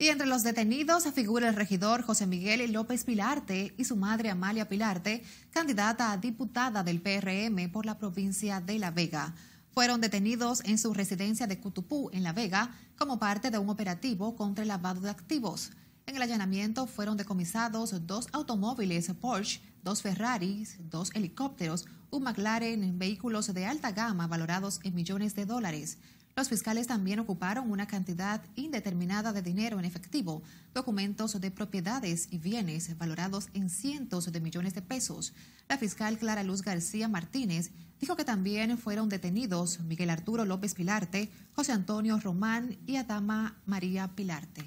Y entre los detenidos figura el regidor José Miguel López Pilarte y su madre Amalia Pilarte, candidata a diputada del PRM por la provincia de La Vega. Fueron detenidos en su residencia de Cutupú, en La Vega, como parte de un operativo contra el lavado de activos. En el allanamiento fueron decomisados dos automóviles Porsche, dos Ferraris, dos helicópteros, un McLaren, vehículos de alta gama valorados en millones de dólares. Los fiscales también ocuparon una cantidad indeterminada de dinero en efectivo, documentos de propiedades y bienes valorados en cientos de millones de pesos. La fiscal Clara Luz García Martínez dijo que también fueron detenidos Miguel Arturo López Pilarte, José Antonio Román y Adama María Pilarte.